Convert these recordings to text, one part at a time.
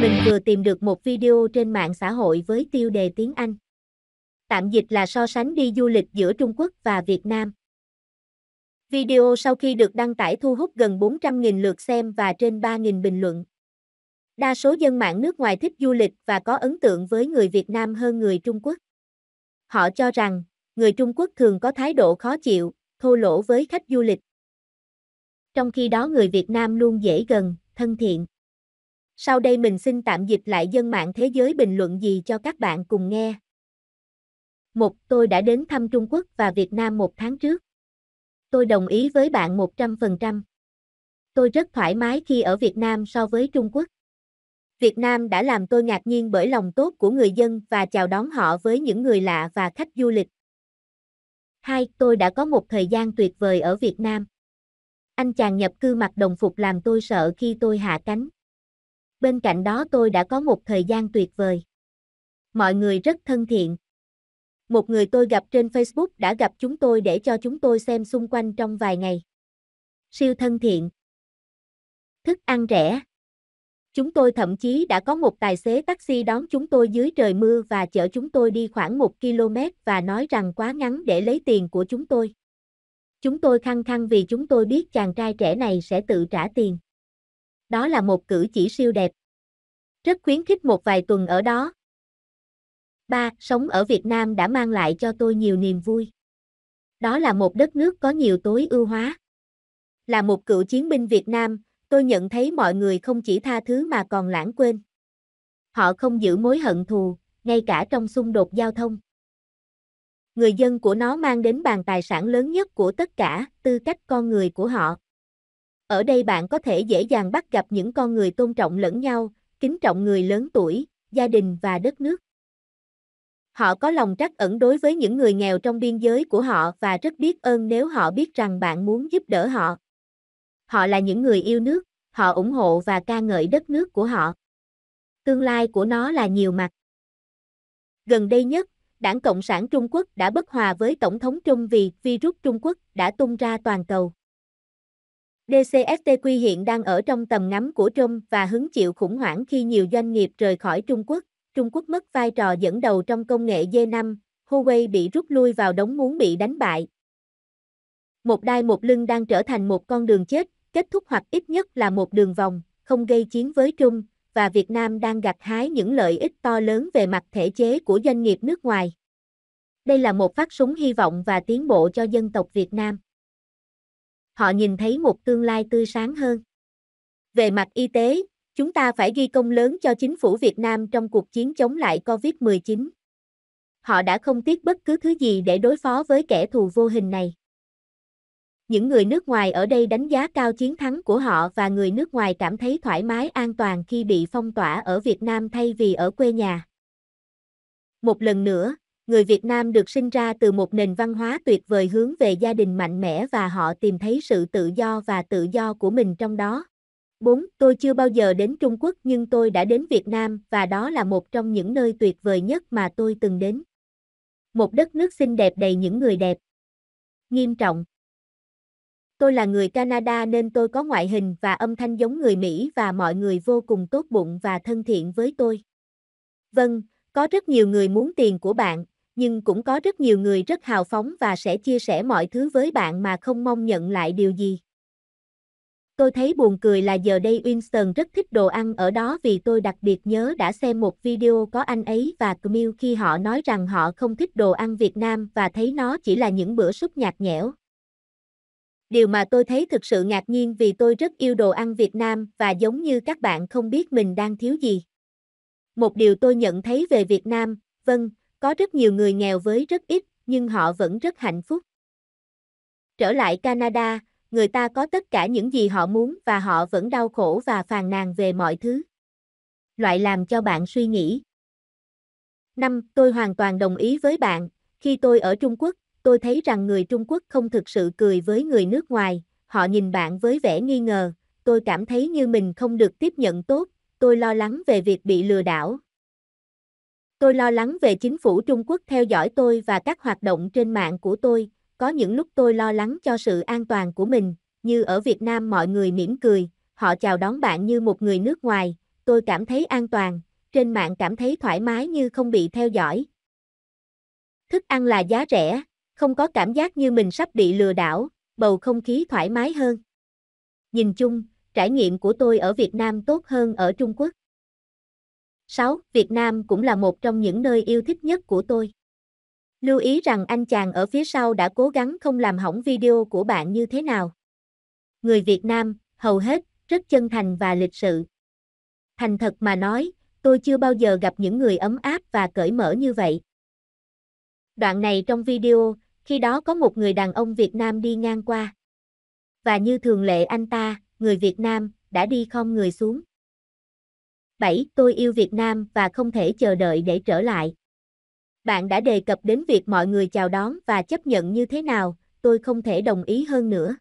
Mình vừa tìm được một video trên mạng xã hội với tiêu đề tiếng Anh. Tạm dịch là so sánh đi du lịch giữa Trung Quốc và Việt Nam. Video sau khi được đăng tải thu hút gần 400.000 lượt xem và trên 3.000 bình luận. Đa số dân mạng nước ngoài thích du lịch và có ấn tượng với người Việt Nam hơn người Trung Quốc. Họ cho rằng, người Trung Quốc thường có thái độ khó chịu, thô lỗ với khách du lịch. Trong khi đó người Việt Nam luôn dễ gần, thân thiện. Sau đây mình xin tạm dịch lại dân mạng thế giới bình luận gì cho các bạn cùng nghe. Một, tôi đã đến thăm Trung Quốc và Việt Nam một tháng trước. Tôi đồng ý với bạn 100%. Tôi rất thoải mái khi ở Việt Nam so với Trung Quốc. Việt Nam đã làm tôi ngạc nhiên bởi lòng tốt của người dân và chào đón họ với những người lạ và khách du lịch. Hai, tôi đã có một thời gian tuyệt vời ở Việt Nam. Anh chàng nhập cư mặc đồng phục làm tôi sợ khi tôi hạ cánh bên cạnh đó tôi đã có một thời gian tuyệt vời. Mọi người rất thân thiện. Một người tôi gặp trên Facebook đã gặp chúng tôi để cho chúng tôi xem xung quanh trong vài ngày. Siêu thân thiện. Thức ăn rẻ. Chúng tôi thậm chí đã có một tài xế taxi đón chúng tôi dưới trời mưa và chở chúng tôi đi khoảng 1 km và nói rằng quá ngắn để lấy tiền của chúng tôi. Chúng tôi khăng khăng vì chúng tôi biết chàng trai trẻ này sẽ tự trả tiền đó là một cử chỉ siêu đẹp. Rất khuyến khích một vài tuần ở đó. 3. Sống ở Việt Nam đã mang lại cho tôi nhiều niềm vui. Đó là một đất nước có nhiều tối ưu hóa. Là một cựu chiến binh Việt Nam, tôi nhận thấy mọi người không chỉ tha thứ mà còn lãng quên. Họ không giữ mối hận thù, ngay cả trong xung đột giao thông. Người dân của nó mang đến bàn tài sản lớn nhất của tất cả, tư cách con người của họ. Ở đây bạn có thể dễ dàng bắt gặp những con người tôn trọng lẫn nhau, kính trọng người lớn tuổi, gia đình và đất nước. Họ có lòng trắc ẩn đối với những người nghèo trong biên giới của họ và rất biết ơn nếu họ biết rằng bạn muốn giúp đỡ họ. Họ là những người yêu nước, họ ủng hộ và ca ngợi đất nước của họ. Tương lai của nó là nhiều mặt. Gần đây nhất, Đảng Cộng sản Trung Quốc đã bất hòa với Tổng thống Trung vì virus Trung Quốc đã tung ra toàn cầu. DCSTQ hiện đang ở trong tầm ngắm của Trump và hứng chịu khủng hoảng khi nhiều doanh nghiệp rời khỏi Trung Quốc. Trung Quốc mất vai trò dẫn đầu trong công nghệ D5, Huawei bị rút lui vào đống muốn bị đánh bại. Một đai một lưng đang trở thành một con đường chết, kết thúc hoặc ít nhất là một đường vòng, không gây chiến với Trung, và Việt Nam đang gặt hái những lợi ích to lớn về mặt thể chế của doanh nghiệp nước ngoài. Đây là một phát súng hy vọng và tiến bộ cho dân tộc Việt Nam họ nhìn thấy một tương lai tươi sáng hơn. Về mặt y tế, chúng ta phải ghi công lớn cho chính phủ Việt Nam trong cuộc chiến chống lại COVID-19. Họ đã không tiếc bất cứ thứ gì để đối phó với kẻ thù vô hình này. Những người nước ngoài ở đây đánh giá cao chiến thắng của họ và người nước ngoài cảm thấy thoải mái an toàn khi bị phong tỏa ở Việt Nam thay vì ở quê nhà. Một lần nữa, người Việt Nam được sinh ra từ một nền văn hóa tuyệt vời hướng về gia đình mạnh mẽ và họ tìm thấy sự tự do và tự do của mình trong đó. 4. Tôi chưa bao giờ đến Trung Quốc nhưng tôi đã đến Việt Nam và đó là một trong những nơi tuyệt vời nhất mà tôi từng đến. Một đất nước xinh đẹp đầy những người đẹp. Nghiêm trọng. Tôi là người Canada nên tôi có ngoại hình và âm thanh giống người Mỹ và mọi người vô cùng tốt bụng và thân thiện với tôi. Vâng, có rất nhiều người muốn tiền của bạn nhưng cũng có rất nhiều người rất hào phóng và sẽ chia sẻ mọi thứ với bạn mà không mong nhận lại điều gì. Tôi thấy buồn cười là giờ đây Winston rất thích đồ ăn ở đó vì tôi đặc biệt nhớ đã xem một video có anh ấy và Camille khi họ nói rằng họ không thích đồ ăn Việt Nam và thấy nó chỉ là những bữa súp nhạt nhẽo. Điều mà tôi thấy thực sự ngạc nhiên vì tôi rất yêu đồ ăn Việt Nam và giống như các bạn không biết mình đang thiếu gì. Một điều tôi nhận thấy về Việt Nam, vâng, có rất nhiều người nghèo với rất ít, nhưng họ vẫn rất hạnh phúc. Trở lại Canada, người ta có tất cả những gì họ muốn và họ vẫn đau khổ và phàn nàn về mọi thứ. Loại làm cho bạn suy nghĩ. năm Tôi hoàn toàn đồng ý với bạn. Khi tôi ở Trung Quốc, tôi thấy rằng người Trung Quốc không thực sự cười với người nước ngoài, họ nhìn bạn với vẻ nghi ngờ, tôi cảm thấy như mình không được tiếp nhận tốt, tôi lo lắng về việc bị lừa đảo, Tôi lo lắng về chính phủ Trung Quốc theo dõi tôi và các hoạt động trên mạng của tôi, có những lúc tôi lo lắng cho sự an toàn của mình, như ở Việt Nam mọi người mỉm cười, họ chào đón bạn như một người nước ngoài, tôi cảm thấy an toàn, trên mạng cảm thấy thoải mái như không bị theo dõi. Thức ăn là giá rẻ, không có cảm giác như mình sắp bị lừa đảo, bầu không khí thoải mái hơn. Nhìn chung, trải nghiệm của tôi ở Việt Nam tốt hơn ở Trung Quốc. 6. Việt Nam cũng là một trong những nơi yêu thích nhất của tôi. Lưu ý rằng anh chàng ở phía sau đã cố gắng không làm hỏng video của bạn như thế nào. Người Việt Nam, hầu hết, rất chân thành và lịch sự. Thành thật mà nói, tôi chưa bao giờ gặp những người ấm áp và cởi mở như vậy. Đoạn này trong video, khi đó có một người đàn ông Việt Nam đi ngang qua. Và như thường lệ anh ta, người Việt Nam, đã đi khom người xuống. 7. Tôi yêu Việt Nam và không thể chờ đợi để trở lại. Bạn đã đề cập đến việc mọi người chào đón và chấp nhận như thế nào, tôi không thể đồng ý hơn nữa.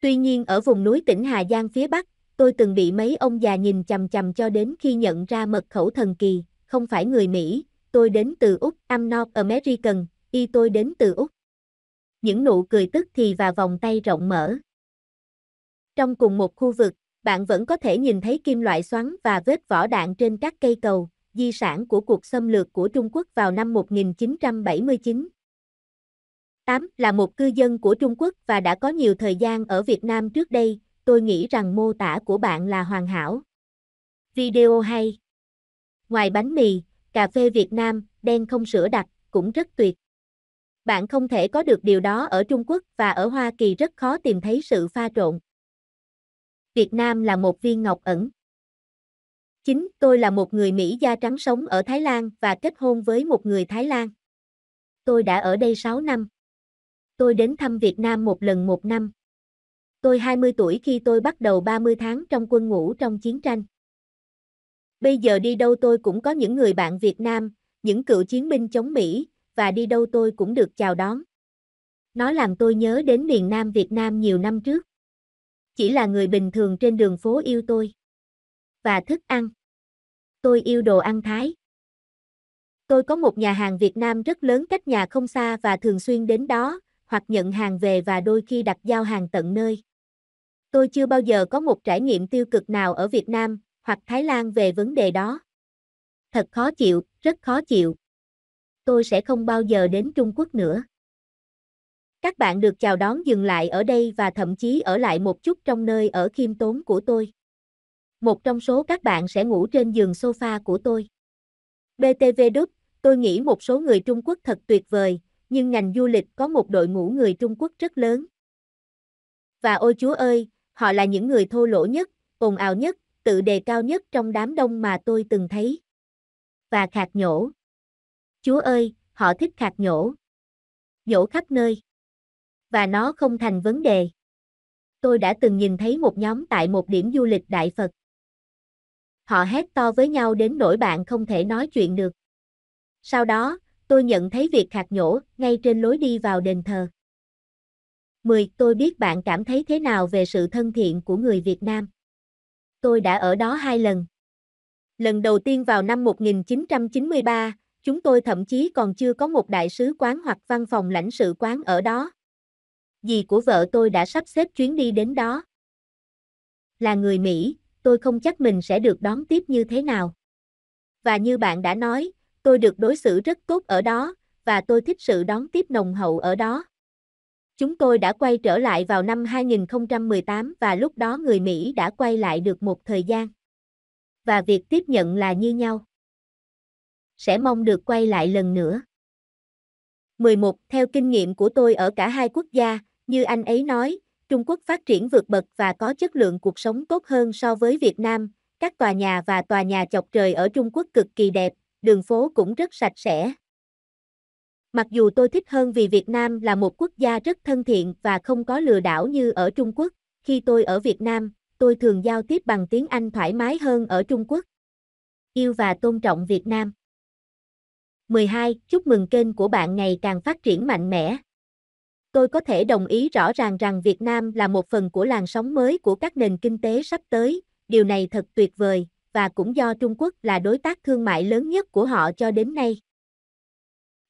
Tuy nhiên ở vùng núi tỉnh Hà Giang phía Bắc, tôi từng bị mấy ông già nhìn chằm chằm cho đến khi nhận ra mật khẩu thần kỳ, không phải người Mỹ, tôi đến từ Úc, I'm North American, y tôi đến từ Úc. Những nụ cười tức thì và vòng tay rộng mở. Trong cùng một khu vực, bạn vẫn có thể nhìn thấy kim loại xoắn và vết vỏ đạn trên các cây cầu, di sản của cuộc xâm lược của Trung Quốc vào năm 1979. 8. Là một cư dân của Trung Quốc và đã có nhiều thời gian ở Việt Nam trước đây, tôi nghĩ rằng mô tả của bạn là hoàn hảo. Video hay. Ngoài bánh mì, cà phê Việt Nam, đen không sữa đặc, cũng rất tuyệt. Bạn không thể có được điều đó ở Trung Quốc và ở Hoa Kỳ rất khó tìm thấy sự pha trộn. Việt Nam là một viên ngọc ẩn. Chính Tôi là một người Mỹ da trắng sống ở Thái Lan và kết hôn với một người Thái Lan. Tôi đã ở đây 6 năm. Tôi đến thăm Việt Nam một lần một năm. Tôi 20 tuổi khi tôi bắt đầu 30 tháng trong quân ngũ trong chiến tranh. Bây giờ đi đâu tôi cũng có những người bạn Việt Nam, những cựu chiến binh chống Mỹ, và đi đâu tôi cũng được chào đón. Nó làm tôi nhớ đến miền Nam Việt Nam nhiều năm trước chỉ là người bình thường trên đường phố yêu tôi. Và thức ăn. Tôi yêu đồ ăn Thái. Tôi có một nhà hàng Việt Nam rất lớn cách nhà không xa và thường xuyên đến đó, hoặc nhận hàng về và đôi khi đặt giao hàng tận nơi. Tôi chưa bao giờ có một trải nghiệm tiêu cực nào ở Việt Nam hoặc Thái Lan về vấn đề đó. Thật khó chịu, rất khó chịu. Tôi sẽ không bao giờ đến Trung Quốc nữa. Các bạn được chào đón dừng lại ở đây và thậm chí ở lại một chút trong nơi ở khiêm tốn của tôi. Một trong số các bạn sẽ ngủ trên giường sofa của tôi. BTV Đức, tôi nghĩ một số người Trung Quốc thật tuyệt vời, nhưng ngành du lịch có một đội ngũ người Trung Quốc rất lớn. Và ôi chúa ơi, họ là những người thô lỗ nhất, ồn ào nhất, tự đề cao nhất trong đám đông mà tôi từng thấy. Và khạc nhổ. Chúa ơi, họ thích khạc nhổ. Nhổ khắp nơi và nó không thành vấn đề. Tôi đã từng nhìn thấy một nhóm tại một điểm du lịch Đại Phật. Họ hét to với nhau đến nỗi bạn không thể nói chuyện được. Sau đó, tôi nhận thấy việc khạc nhổ ngay trên lối đi vào đền thờ. 10. Tôi biết bạn cảm thấy thế nào về sự thân thiện của người Việt Nam. Tôi đã ở đó hai lần. Lần đầu tiên vào năm 1993, chúng tôi thậm chí còn chưa có một đại sứ quán hoặc văn phòng lãnh sự quán ở đó dì của vợ tôi đã sắp xếp chuyến đi đến đó. Là người Mỹ, tôi không chắc mình sẽ được đón tiếp như thế nào. Và như bạn đã nói, tôi được đối xử rất tốt ở đó, và tôi thích sự đón tiếp nồng hậu ở đó. Chúng tôi đã quay trở lại vào năm 2018 và lúc đó người Mỹ đã quay lại được một thời gian. Và việc tiếp nhận là như nhau. Sẽ mong được quay lại lần nữa. 11. Theo kinh nghiệm của tôi ở cả hai quốc gia, như anh ấy nói, Trung Quốc phát triển vượt bậc và có chất lượng cuộc sống tốt hơn so với Việt Nam, các tòa nhà và tòa nhà chọc trời ở Trung Quốc cực kỳ đẹp, đường phố cũng rất sạch sẽ. Mặc dù tôi thích hơn vì Việt Nam là một quốc gia rất thân thiện và không có lừa đảo như ở Trung Quốc, khi tôi ở Việt Nam, tôi thường giao tiếp bằng tiếng Anh thoải mái hơn ở Trung Quốc. Yêu và tôn trọng Việt Nam. 12. Chúc mừng kênh của bạn ngày càng phát triển mạnh mẽ. Tôi có thể đồng ý rõ ràng rằng Việt Nam là một phần của làn sóng mới của các nền kinh tế sắp tới, điều này thật tuyệt vời, và cũng do Trung Quốc là đối tác thương mại lớn nhất của họ cho đến nay.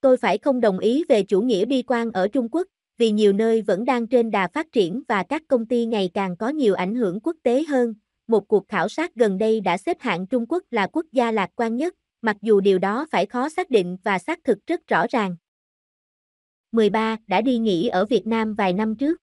Tôi phải không đồng ý về chủ nghĩa bi quan ở Trung Quốc, vì nhiều nơi vẫn đang trên đà phát triển và các công ty ngày càng có nhiều ảnh hưởng quốc tế hơn. Một cuộc khảo sát gần đây đã xếp hạng Trung Quốc là quốc gia lạc quan nhất, mặc dù điều đó phải khó xác định và xác thực rất rõ ràng. 13, đã đi nghỉ ở Việt Nam vài năm trước.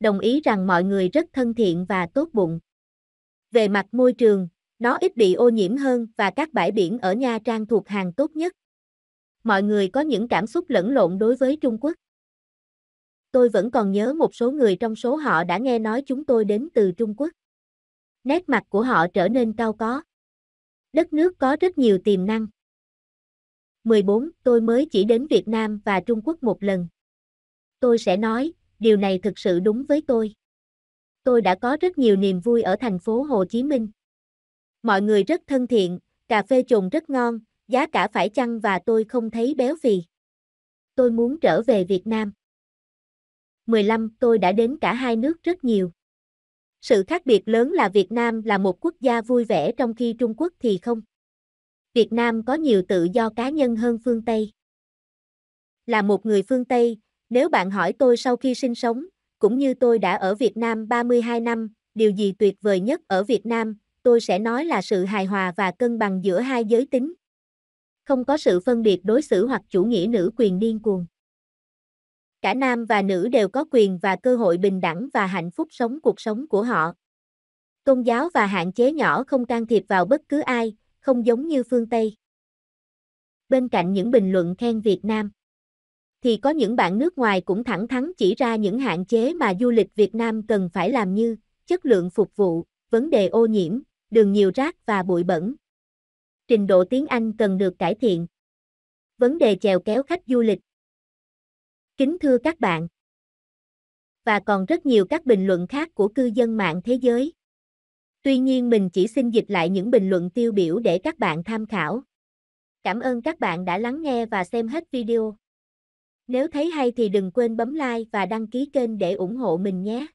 Đồng ý rằng mọi người rất thân thiện và tốt bụng. Về mặt môi trường, nó ít bị ô nhiễm hơn và các bãi biển ở Nha Trang thuộc hàng tốt nhất. Mọi người có những cảm xúc lẫn lộn đối với Trung Quốc. Tôi vẫn còn nhớ một số người trong số họ đã nghe nói chúng tôi đến từ Trung Quốc. Nét mặt của họ trở nên cao có. Đất nước có rất nhiều tiềm năng. 14. Tôi mới chỉ đến Việt Nam và Trung Quốc một lần. Tôi sẽ nói, điều này thực sự đúng với tôi. Tôi đã có rất nhiều niềm vui ở thành phố Hồ Chí Minh. Mọi người rất thân thiện, cà phê trồn rất ngon, giá cả phải chăng và tôi không thấy béo phì. Tôi muốn trở về Việt Nam. 15. Tôi đã đến cả hai nước rất nhiều. Sự khác biệt lớn là Việt Nam là một quốc gia vui vẻ trong khi Trung Quốc thì không. Việt Nam có nhiều tự do cá nhân hơn phương Tây. Là một người phương Tây, nếu bạn hỏi tôi sau khi sinh sống, cũng như tôi đã ở Việt Nam 32 năm, điều gì tuyệt vời nhất ở Việt Nam, tôi sẽ nói là sự hài hòa và cân bằng giữa hai giới tính. Không có sự phân biệt đối xử hoặc chủ nghĩa nữ quyền điên cuồng. Cả nam và nữ đều có quyền và cơ hội bình đẳng và hạnh phúc sống cuộc sống của họ. Tôn giáo và hạn chế nhỏ không can thiệp vào bất cứ ai, không giống như phương Tây. Bên cạnh những bình luận khen Việt Nam, thì có những bạn nước ngoài cũng thẳng thắn chỉ ra những hạn chế mà du lịch Việt Nam cần phải làm như chất lượng phục vụ, vấn đề ô nhiễm, đường nhiều rác và bụi bẩn. Trình độ tiếng Anh cần được cải thiện. Vấn đề chèo kéo khách du lịch. Kính thưa các bạn. Và còn rất nhiều các bình luận khác của cư dân mạng thế giới. Tuy nhiên mình chỉ xin dịch lại những bình luận tiêu biểu để các bạn tham khảo. Cảm ơn các bạn đã lắng nghe và xem hết video. Nếu thấy hay thì đừng quên bấm like và đăng ký kênh để ủng hộ mình nhé.